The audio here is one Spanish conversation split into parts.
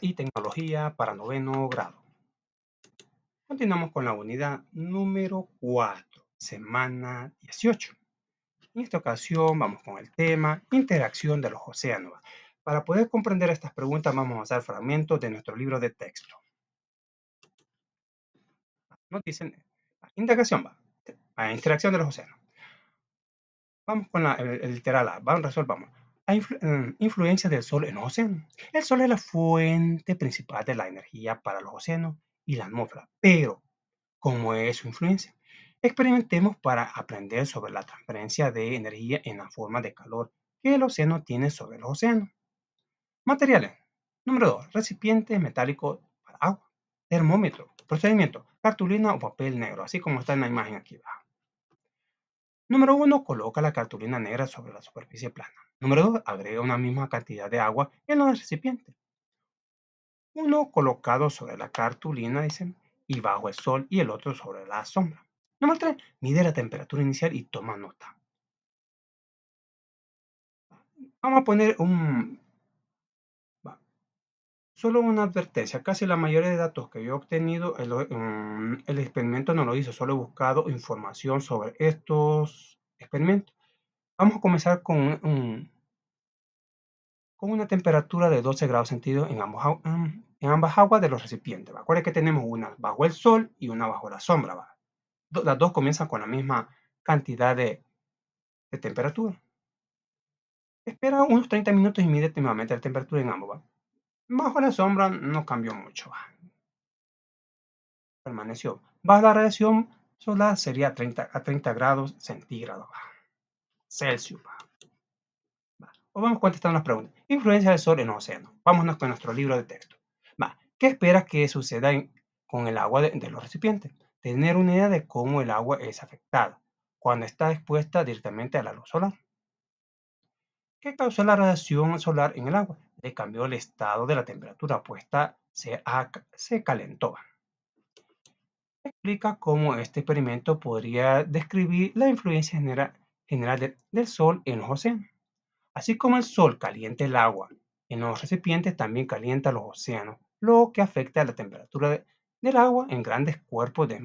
y tecnología para noveno grado. Continuamos con la unidad número 4, semana 18. En esta ocasión vamos con el tema interacción de los océanos. Para poder comprender estas preguntas vamos a usar fragmentos de nuestro libro de texto. Nos dicen, interacción va, a interacción de los océanos. Vamos con la, literal A, vamos, resolvamos. Mm, influencia del Sol en los océanos. El Sol es la fuente principal de la energía para los océanos y la atmósfera, pero ¿cómo es su influencia? Experimentemos para aprender sobre la transferencia de energía en la forma de calor que el océano tiene sobre los océanos. Materiales. Número 2. Recipiente metálico para agua. Termómetro. Procedimiento. Cartulina o papel negro, así como está en la imagen aquí abajo. Número 1. Coloca la cartulina negra sobre la superficie plana. Número 2. Agrega una misma cantidad de agua en los recipiente. Uno colocado sobre la cartulina, y bajo el sol y el otro sobre la sombra. Número 3. Mide la temperatura inicial y toma nota. Vamos a poner un Solo una advertencia, casi la mayoría de datos que yo he obtenido, el, mm, experimento no lo hizo, solo he buscado información sobre estos experimentos. Vamos a comenzar con, una temperatura de 12 grados centígrados en, ambas aguas de los recipientes. Acuérdense que tenemos una bajo el sol y una bajo la sombra. Las dos comienzan con la misma cantidad de, temperatura. Espera unos 30 minutos y mide nuevamente la temperatura en ambos. Bajo la sombra no cambió mucho. Permaneció. Bajo la radiación solar sería 30, a 30 grados centígrados. Celsius. O vamos contestar las preguntas. Influencia del sol en el océano. Vámonos con nuestro libro de texto. ¿Qué esperas que suceda con el agua de los recipientes? Tener una idea de cómo el agua es afectada cuando está expuesta directamente a la luz solar que causó la radiación solar en el agua. Le cambió el estado de la temperatura, puesta se, se calentó. Explica cómo este experimento podría describir la influencia general, del Sol en los océanos. Así como el Sol calienta el agua en los recipientes, también calienta los océanos, lo que afecta a la temperatura del agua en grandes cuerpos de,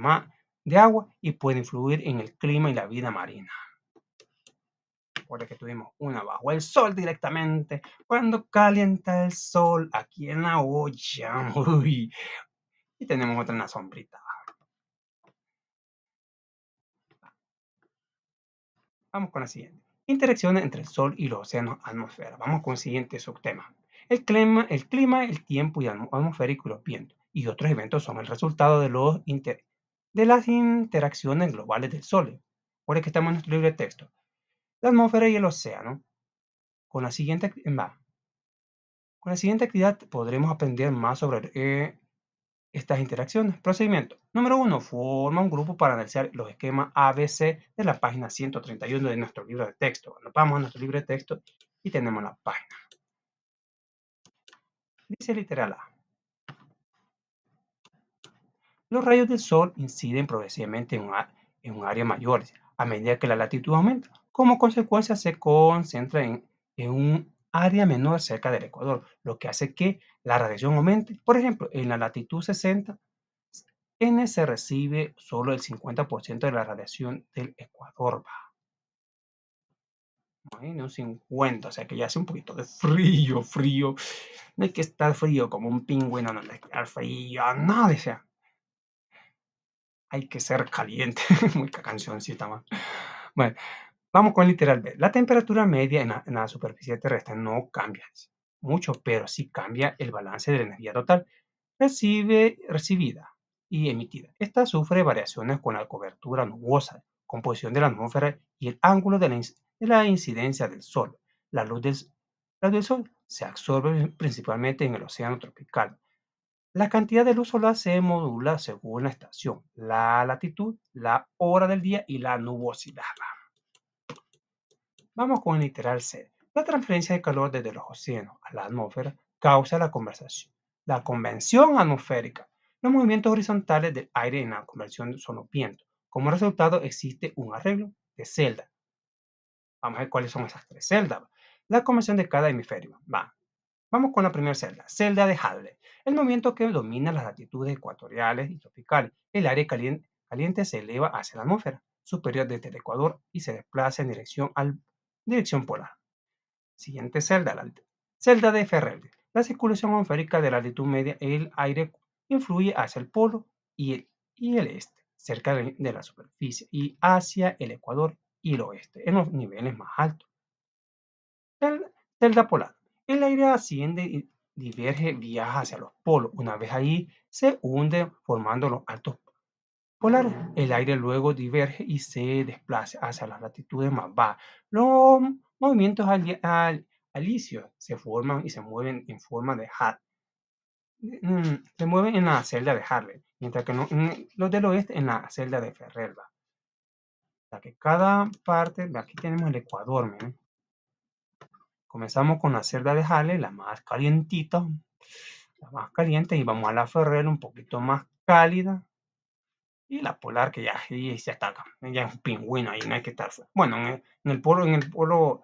de agua y puede influir en el clima y la vida marina. Porque que tuvimos una bajo el sol directamente. Cuando calienta el sol aquí en la olla. Y tenemos otra en la sombrita. Vamos con la siguiente. Interacciones entre el sol y los océanos atmósfera. Vamos con el siguiente subtema. El clima, el, clima, el tiempo y atmosférico y los vientos y otros eventos son el resultado de, los de las interacciones globales del sol. Por que estamos en nuestro libro de texto la atmósfera y el océano. Con la siguiente, con la siguiente actividad podremos aprender más sobre eh, estas interacciones. Procedimiento. Número 1. Forma un grupo para analizar los esquemas ABC de la página 131 de nuestro libro de texto. vamos a nuestro libro de texto y tenemos la página. Dice literal A. Los rayos del sol inciden progresivamente en en un área mayor a medida que la latitud aumenta. Como consecuencia, se concentra en, en un área menor cerca del ecuador, lo que hace que la radiación aumente. Por ejemplo, en la latitud 60, N se recibe solo el 50% de la radiación del ecuador. Bueno, 50, o sea que ya hace un poquito de frío, frío. No hay que estar frío como un pingüino, no hay que estar frío, nada o sea. Hay que ser caliente. Muy cancioncita más. Bueno, Vamos con literal B. La temperatura media en la, superficie terrestre no cambia mucho, pero sí cambia el balance de la energía total recibida y emitida. Esta sufre variaciones con la cobertura nubosa, composición de la atmósfera y el ángulo de la, incidencia del Sol. la luz del Sol se absorbe principalmente en el océano tropical. La cantidad de luz solar se modula según la estación, la latitud, la hora del día y la nubosidad. Vamos con el literal C. La transferencia de calor desde los océanos a la atmósfera causa la, conversación. la convención atmosférica. Los movimientos horizontales del aire en la conversión son los vientos. Como resultado existe un arreglo de celdas. Vamos a ver cuáles son esas tres celdas. La conversión de cada hemisferio. Va. Vamos con la primera celda, celda de Hadley. El movimiento que domina las latitudes ecuatoriales y tropicales. El aire caliente, caliente se eleva hacia la atmósfera superior desde el Ecuador y se desplaza en dirección al dirección polar. Siguiente celda, la celda de Ferrer, La circulación atmosférica de la latitud media, el aire influye hacia el polo y el, este, cerca de, la superficie, y hacia el ecuador y el oeste, en los niveles más altos. Celda polar. El aire asciende y diverge, viaja hacia los polos. Una vez ahí, se hunde formando los altos polar. El aire luego diverge y se desplaza hacia las latitudes más bajas. Los movimientos al, alisios se forman y se mueven en forma de hat. Mm, se mueven en la celda de Harley, mientras que los del oeste en la celda de Ferrelba. O sea que cada parte, aquí tenemos el ecuador. Comenzamos con la celda de Harley, la más calientita, la más caliente, y vamos a la Ferrel, un poquito más cálida, y la polar que ya se ataca. Ya es un pingüino ahí, no hay que estar. Bueno, en el, polo, en el polo,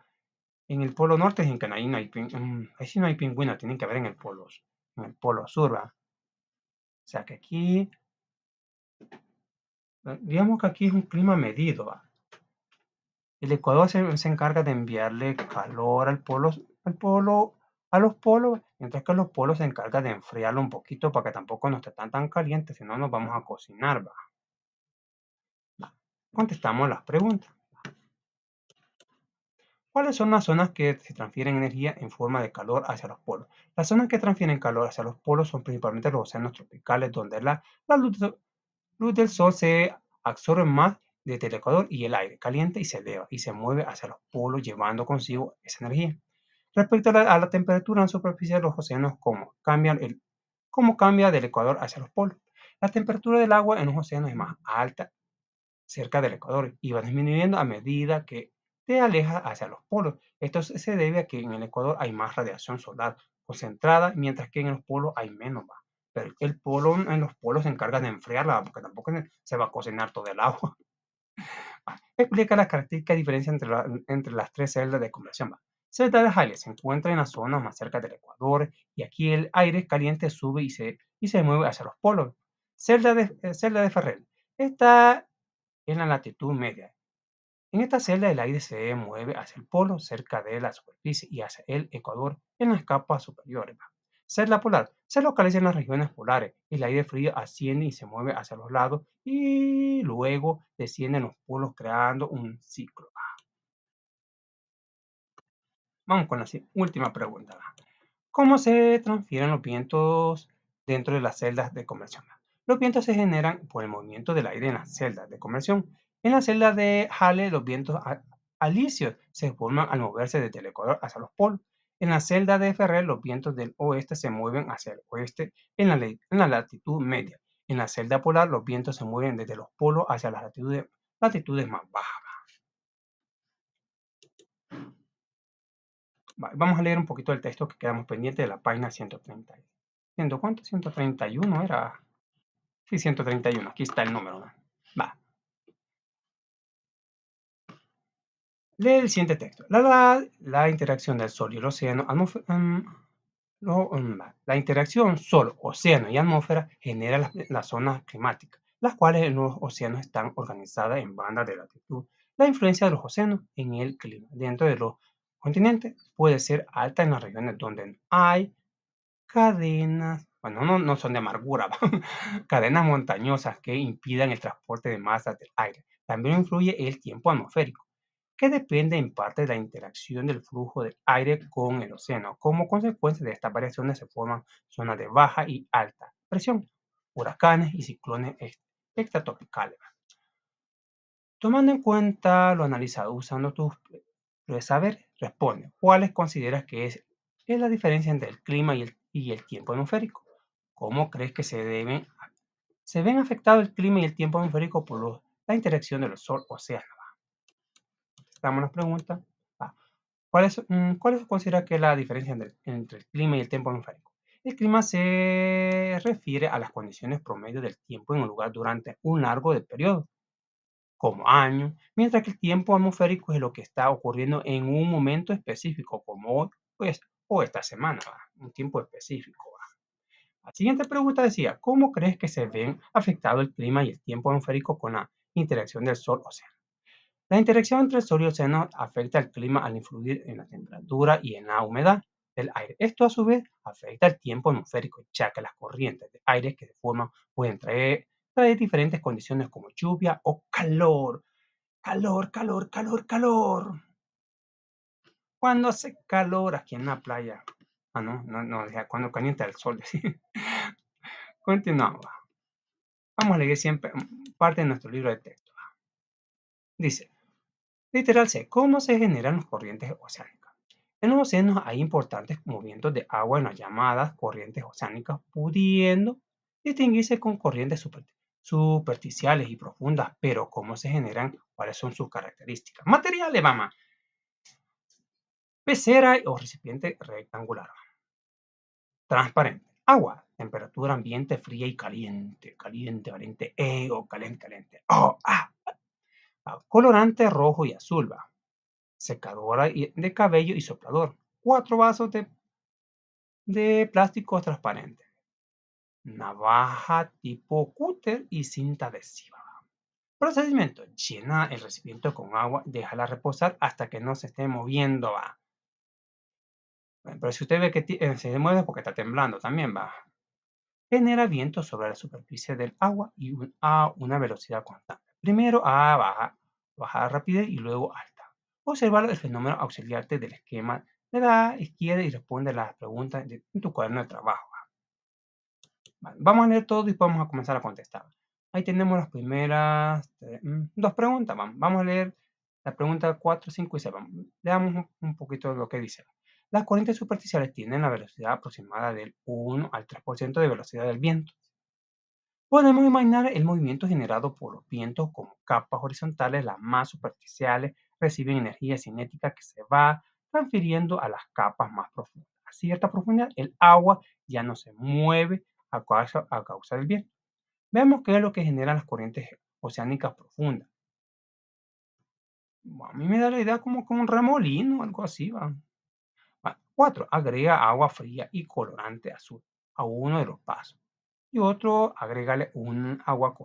en el polo norte en Canadá no hay pingüino. Ahí sí no hay pingüino, tienen que haber en el polo, en el polo sur, O sea que aquí, digamos que aquí es un clima medido, El Ecuador se, encarga de enviarle calor al polo, al polo, a los polos, mientras que los polos se encarga de enfriarlo un poquito para que tampoco no esté tan, tan caliente, si no nos vamos a cocinar, ¿va? contestamos las preguntas. ¿Cuáles son las zonas que se transfieren energía en forma de calor hacia los polos? Las zonas que transfieren calor hacia los polos son principalmente los océanos tropicales, donde la, la luz, del sol se absorbe más desde el ecuador y el aire caliente y se eleva y se mueve hacia los polos llevando consigo esa energía. Respecto a la, temperatura en superficie de los océanos, ¿cómo, cambian el, ¿cómo cambia del ecuador hacia los polos? La temperatura del agua en los océanos es más alta cerca del Ecuador y va disminuyendo a medida que te aleja hacia los polos. Esto se debe a que en el Ecuador hay más radiación solar concentrada, mientras que en los polos hay menos. Pero el polo, en los polos se encarga de enfriarla, porque tampoco se va a cocinar todo el agua. Explica las características diferencias entre, las tres celdas de conversión. Celda de hales se encuentra en las zonas más cerca del Ecuador y aquí el aire caliente sube y se, y se mueve hacia los polos. Celda de, eh, celda de Esta en la latitud media. En esta celda el aire se mueve hacia el polo cerca de la superficie y hacia el ecuador en las capas superiores. Celda polar. Se localiza en las regiones polares. El aire frío asciende y se mueve hacia los lados y luego desciende en los polos creando un ciclo. Vamos con la última pregunta. ¿Cómo se transfieren los vientos dentro de las celdas de conversión? Los vientos se generan por el movimiento del aire en las celdas de conversión. En la celda de Hale, los vientos alisios se forman al moverse desde el ecuador hacia los polos. En la celda de Ferrer, los vientos del oeste se mueven hacia el oeste en la, latitud media. En la celda polar, los vientos se mueven desde los polos hacia las latitudes, más bajas. Vamos a leer un poquito el texto que quedamos pendiente de la página 130. cuánto? 131 era. Sí, 131. Aquí está el número. Va. Lee el siguiente texto. La, la, interacción del Sol y el océano em, em, la interacción Sol, océano y atmósfera genera las, las zonas climáticas, las cuales en los océanos están organizadas en bandas de latitud. La influencia de los océanos en el clima dentro de los continentes puede ser alta en las regiones donde hay cadenas bueno, no, no son de amargura, cadenas montañosas que impidan el transporte de masas del aire. También influye el tiempo atmosférico, que depende en parte de la interacción del flujo del aire con el océano. Como consecuencia de estas variaciones se forman zonas de baja y alta presión, huracanes y ciclones extratropicales. Tomando en cuenta lo analizado usando tus de eh, saber, responde, ¿cuáles consideras que es, es la diferencia entre el clima y el, y el tiempo atmosférico? ¿Cómo crees que se deben? Se ven afectados el clima y el tiempo atmosférico por la interacción del sol, océano. Damos la pregunta. ¿Cuál es, mm, cuál considera que es la diferencia entre, el clima y el tiempo atmosférico? El clima se refiere a las condiciones promedio del tiempo en un lugar durante un largo de periodo, como año mientras que el tiempo atmosférico es lo que está ocurriendo en un momento específico, como hoy pues, o esta semana, un tiempo específico. La siguiente pregunta decía, ¿cómo crees que se ven afectado el clima y el tiempo atmosférico con la interacción del Sol-Océano? La interacción entre el Sol y el océano afecta al clima al influir en la temperatura y en la humedad del aire. Esto a su vez afecta el tiempo atmosférico, ya que las corrientes de aire que se forman pueden traer, traer diferentes condiciones como lluvia o calor. Calor, calor, calor, calor. Cuando hace calor aquí en la playa, Ah, no, no, no, cuando calienta el sol. Continuamos. Vamos a leer siempre mm, parte de nuestro libro de texto. Ah. Dice, literal C, ¿cómo se generan las corrientes oceánicas? En los océanos hay importantes movimientos de agua en las llamadas corrientes oceánicas, pudiendo distinguirse con corrientes superficiales y profundas, pero ¿cómo se generan? ¿Cuáles son sus características? Materiales, vamos. Pecera o recipiente rectangular transparente. Agua, temperatura ambiente fría y caliente, caliente, caliente, ego eh, oh, caliente, caliente. Oh, ah, ah. Ah, colorante rojo y azul, va. Secadora de cabello y soplador. Cuatro vasos de, de plástico transparente. Navaja tipo cúter y cinta adhesiva. Procedimiento. Llena el recipiente con agua, déjala reposar hasta que no se esté moviendo, va. Pero si usted ve que eh, se mueve porque está temblando, también baja. Genera viento sobre la superficie del agua y a una velocidad constante. Primero a baja, baja rapidez y luego alta. Observar el fenómeno auxiliar del esquema de la izquierda y responde las preguntas de, en tu cuaderno de trabajo. vamos a leer todo y vamos a comenzar a contestar. Ahí tenemos las primeras mm, dos preguntas. Vamos, a leer la pregunta 4, 5 y 6. leamos un, un poquito lo que dice. Las corrientes superficiales tienen la velocidad aproximada del 1 al 3% de velocidad del viento. Podemos imaginar el movimiento generado por los vientos como capas horizontales, las más superficiales reciben energía cinética que se va transfiriendo a las capas más profundas. A cierta profundidad, el agua ya no se mueve a causa, del viento. Veamos qué es lo que generan las corrientes oceánicas profundas. a mí me da la idea como un remolino, algo así, 4. Agrega agua fría y colorante azul a uno de los vasos. Y otro, agrégale un agua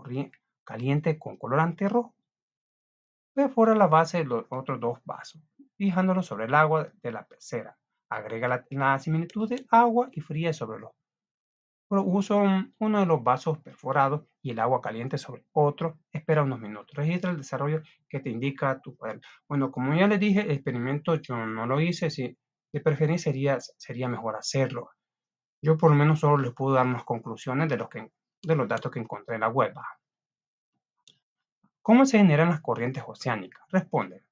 caliente con colorante rojo. Perfora la base de los otros dos vasos, fijándolo sobre el agua de la pecera. Agrega la, similitud de agua y fría sobre los uso uno de los vasos perforados y el agua caliente sobre otro, espera unos minutos. Registra el desarrollo que te indica tu cuaderno. Bueno, como ya les dije, el experimento yo no lo hice, Si de preferencia sería, mejor hacerlo. Yo por lo menos solo les puedo dar unas conclusiones de los, que, de los datos que encontré en la web. ¿Cómo se generan las corrientes oceánicas? Responde.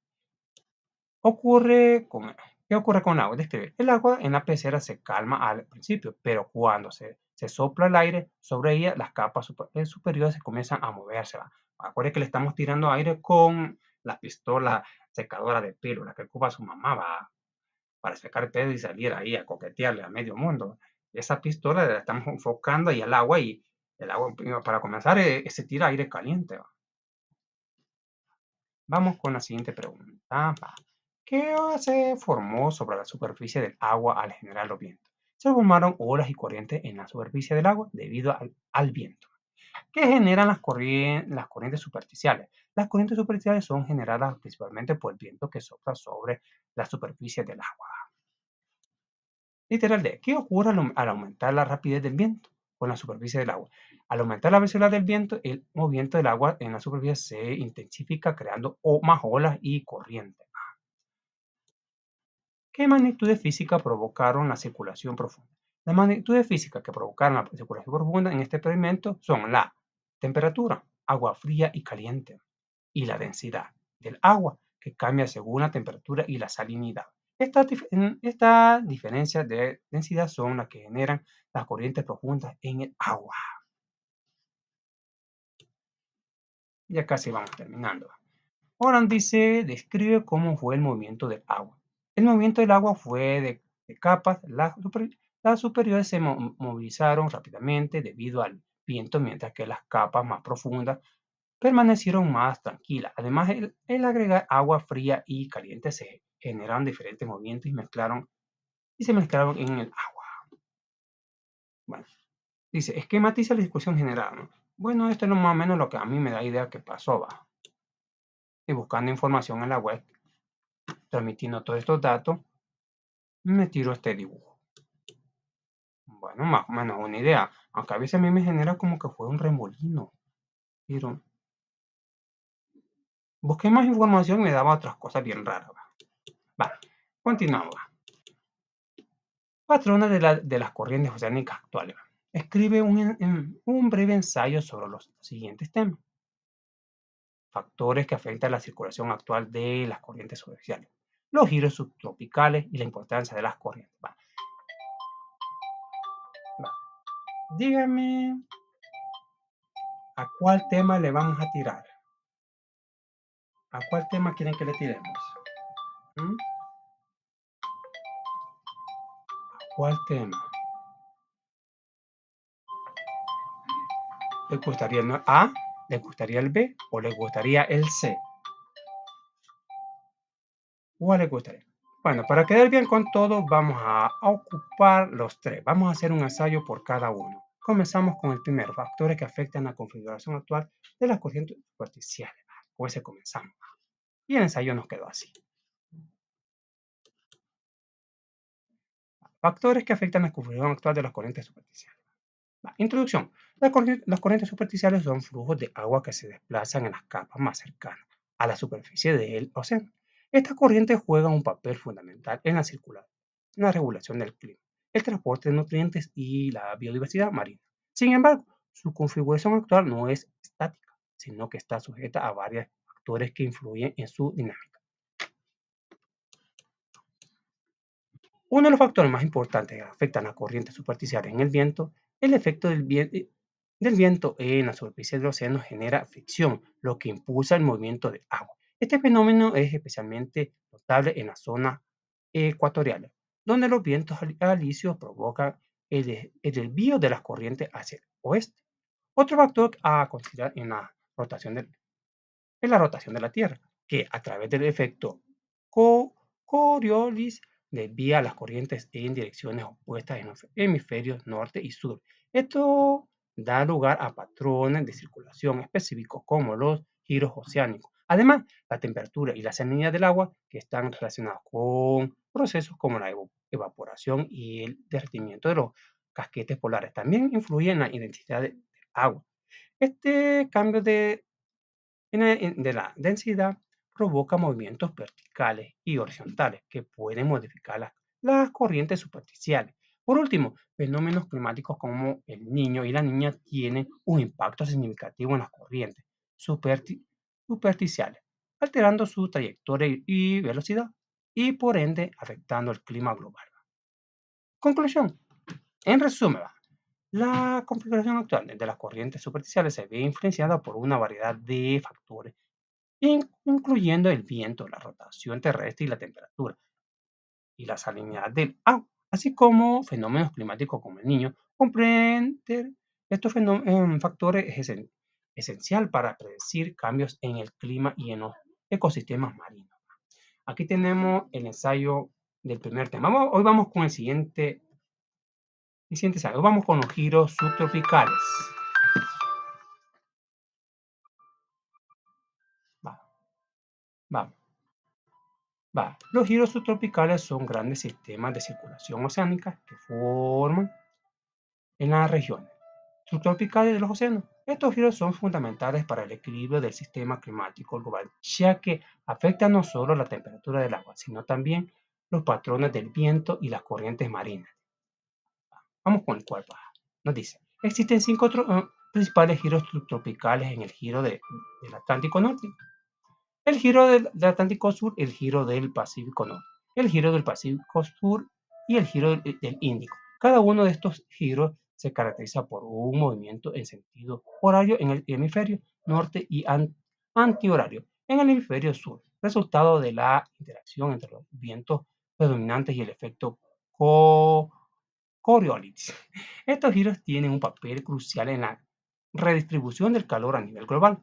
Ocurre con, ¿Qué ocurre con agua? Describe. El agua en la pecera se calma al principio, pero cuando se, sopla el aire sobre ella, las capas eh, superiores se comienzan a moverse. Acuérdense que le estamos tirando aire con la pistola secadora de pelo, la que ocupa su mamá. ¿va? para sacar pedo y salir ahí a coquetearle a medio mundo. Esa pistola la estamos enfocando ahí al agua y el agua, para comenzar, eh, se tira aire caliente. Vamos con la siguiente pregunta. ¿Qué se formó sobre la superficie del agua al generar los vientos? Se formaron olas y corrientes en la superficie del agua debido al, viento. ¿Qué generan las, corrientes, las corrientes superficiales? Las corrientes superficiales son generadas principalmente por el viento que sopla sobre la superficie del agua. Literal ¿qué ocurre al, aumentar la rapidez del viento con la superficie del agua? Al aumentar la velocidad del viento, el movimiento del agua en la superficie se intensifica creando más olas y corrientes. ¿Qué magnitudes físicas provocaron la circulación profunda? Las magnitudes físicas que provocaron la circulación profunda en este experimento son la temperatura, agua fría y caliente, y la densidad del agua, que cambia según la temperatura y la salinidad. Estas diferencias de densidad son las que generan las corrientes profundas en el agua. Ya casi vamos terminando. Oran dice, describe cómo fue el movimiento del agua. El movimiento del agua fue de, capas, las, superiores se movilizaron rápidamente debido al viento, mientras que las capas más profundas permanecieron más tranquilas. Además, el, agregar agua fría y caliente se generaron diferentes movimientos y mezclaron y se mezclaron en el agua. Bueno, dice, esquematiza la discusión general? Bueno, esto es más o menos lo que a mí me da idea que pasó, va. Y buscando información en la web, transmitiendo todos estos datos, me tiro este dibujo. Bueno, más o menos una idea. Aunque a veces a mí me genera como que fue un remolino. Pero Busqué más información y me daba otras cosas bien raras. Va. continuamos. Patronas Patrona de, las corrientes oceánicas actuales. Escribe un, breve ensayo sobre los siguientes temas. Factores que afectan la circulación actual de las corrientes oceánicas. Los giros subtropicales y la importancia de las corrientes. Va. Dígame a cuál tema le vamos a tirar. ¿A cuál tema quieren que le tiremos? ¿Mm? ¿A cuál tema? ¿Les gustaría el A? ¿Les gustaría el B? ¿O les gustaría el C? ¿Cuál les gustaría? Bueno, para quedar bien con todo, vamos a ocupar los tres. Vamos a hacer un ensayo por cada uno. Comenzamos con el primero, factores que afectan la configuración actual de las corrientes superficiales. Pues ese comenzamos. Y el ensayo nos quedó así. Factores que afectan la configuración actual de las corrientes superficiales. La introducción. Las corrientes, superficiales son flujos de agua que se desplazan en las capas más cercanas a la superficie del océano. Esta corriente juega un papel fundamental en la circulación, en la regulación del clima, el transporte de nutrientes y la biodiversidad marina. Sin embargo, su configuración actual no es estática sino que está sujeta a varios factores que influyen en su dinámica. Uno de los factores más importantes que afectan a corrientes superficiales en el viento, el efecto eh, del, viento en la superficie del océano genera fricción, lo que impulsa el movimiento de agua. Este fenómeno es especialmente notable en la zona ecuatorial, donde los vientos alisios provocan el, desvío de las corrientes hacia el oeste. Otro factor a considerar en la rotación de, la rotación de la Tierra, que a través del efecto Coriolis desvía las corrientes en direcciones opuestas en los hemisferios norte y sur. Esto da lugar a patrones de circulación específicos como los giros oceánicos. Además, la temperatura y la salinidad del agua que están relacionados con procesos como la evaporación y el derretimiento de los casquetes polares también influyen en la intensidad del agua. Este cambio de, de la densidad provoca movimientos verticales y horizontales que pueden modificar las, corrientes superficiales. Por último, fenómenos climáticos como el niño y la niña tienen un impacto significativo en las corrientes superficiales, alterando su trayectoria y velocidad y por ende afectando el clima global. Conclusión. En resumen, la configuración actual de las corrientes superficiales se ve influenciada por una variedad de factores, incluyendo el viento, la rotación terrestre y la temperatura, y la salinidad del agua, así como fenómenos climáticos como el niño. Comprender estos em, factores es esencial para predecir cambios en el clima y en los ecosistemas marinos. Aquí tenemos el ensayo del primer tema. Hoy vamos con el siguiente y sientes algo. Vamos con los giros subtropicales. Va, Los giros subtropicales son grandes sistemas de circulación oceánica que forman en las regiones subtropicales de los océanos. Estos giros son fundamentales para el equilibrio del sistema climático global, ya que afectan no solo la temperatura del agua, sino también los patrones del viento y las corrientes marinas con el cuerpo. Nos dice, existen cinco eh, principales giros tropicales en el giro del Atlántico Norte. El giro del, Atlántico Sur, el giro del Pacífico Norte, el giro del Pacífico Sur y el giro del, Índico. Cada uno de estos giros se caracteriza por un movimiento en sentido horario en el hemisferio norte y antihorario en el hemisferio sur, resultado de la interacción entre los vientos predominantes y el efecto Coriolis. Estos giros tienen un papel crucial en la redistribución del calor a nivel global.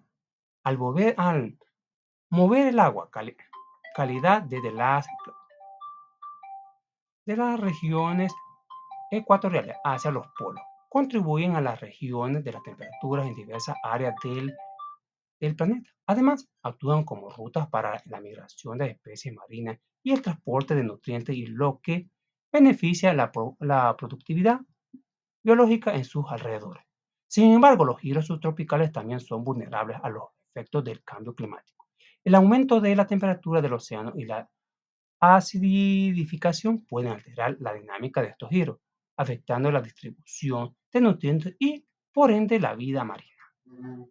Al, mover, el agua, calidad desde las, de las regiones ecuatoriales hacia los polos, contribuyen a las regiones de las temperaturas en diversas áreas del, del planeta. Además, actúan como rutas para la migración de especies marinas y el transporte de nutrientes y lo que beneficia la, productividad biológica en sus alrededores. Sin embargo, los giros subtropicales también son vulnerables a los efectos del cambio climático. El aumento de la temperatura del océano y la acidificación pueden alterar la dinámica de estos giros, afectando la distribución de nutrientes y, por ende, la vida marina.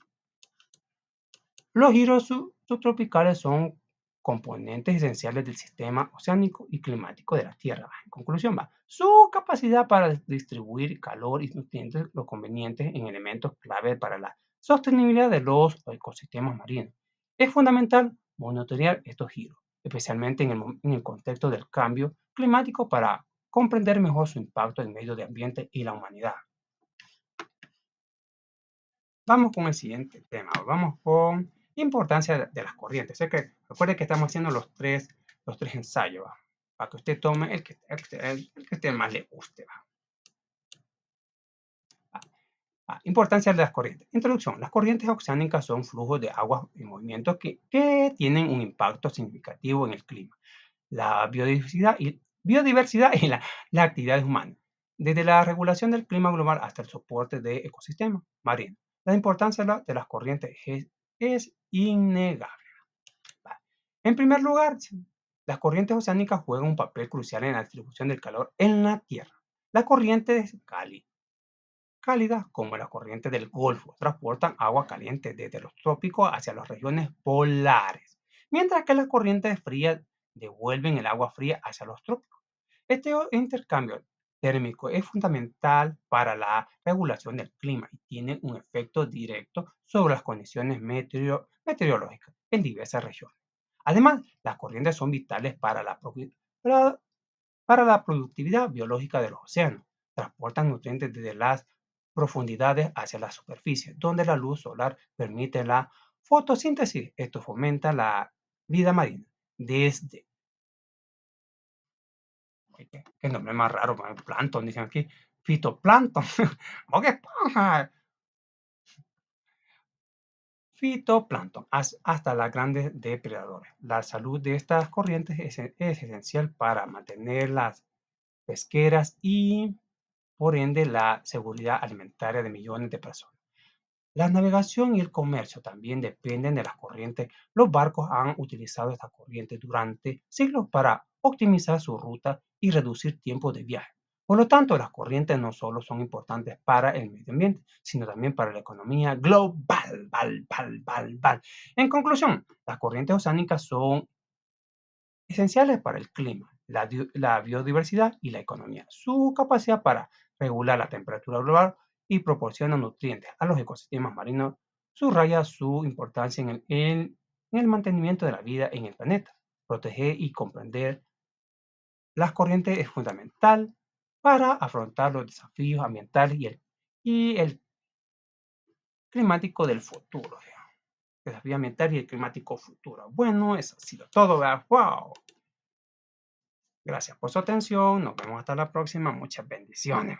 Los giros subtropicales son componentes esenciales del sistema oceánico y climático de la Tierra. En conclusión, va, su capacidad para distribuir calor y nutrientes lo convenientes en elementos clave para la sostenibilidad de los ecosistemas marinos. Es fundamental monitorear estos giros, especialmente en el, en el contexto del cambio climático para comprender mejor su impacto en medio de ambiente y la humanidad. Vamos con el siguiente tema. Vamos con Importancia de las corrientes. que recuerde que estamos haciendo los tres, tres ensayos, para que usted tome el que, que usted más le guste. ¿va? Ah, ah, importancia de las corrientes. Introducción. Las corrientes oceánicas son flujos de agua y movimientos que, tienen un impacto significativo en el clima, la biodiversidad y, biodiversidad y la, actividad humana, desde la regulación del clima global hasta el soporte de ecosistemas marinos. La importancia de, de las corrientes es es innegable. En primer lugar, las corrientes oceánicas juegan un papel crucial en la distribución del calor en la Tierra. Las corrientes cálidas, cálida, como las corrientes del Golfo, transportan agua caliente desde los trópicos hacia las regiones polares, mientras que las corrientes frías devuelven el agua fría hacia los trópicos. Este intercambio térmico es fundamental para la regulación del clima y tiene un efecto directo sobre las condiciones meteorológicas en diversas regiones. Además, las corrientes son vitales para la, para la, productividad biológica de los océanos. Transportan nutrientes desde las profundidades hacia la superficie, donde la luz solar permite la fotosíntesis. Esto fomenta la vida marina. Desde qué, nombre más raro, plancton, dicen aquí, fitoplancton, ¿cómo ¡Oh, que esponja? Fitoplancton, hasta las grandes depredadores. La salud de estas corrientes es, es esencial para mantener las pesqueras y, por ende, la seguridad alimentaria de millones de personas. La navegación y el comercio también dependen de las corrientes. Los barcos han utilizado estas corrientes durante siglos para optimizar su ruta y reducir tiempo de viaje. Por lo tanto, las corrientes no solo son importantes para el medio ambiente, sino también para la economía global. en conclusión, las corrientes oceánicas son esenciales para el clima, la, biodiversidad y la economía. Su capacidad para regular la temperatura global y proporcionar nutrientes a los ecosistemas marinos subraya su importancia en el, en el mantenimiento de la vida en el planeta. Proteger y comprender las corrientes es fundamental para afrontar los desafíos ambientales y el, y el climático del futuro. Desafío ambiental y el climático futuro. Bueno, eso ha sido todo. ¡Wow! Gracias por su atención. Nos vemos hasta la próxima. Muchas bendiciones.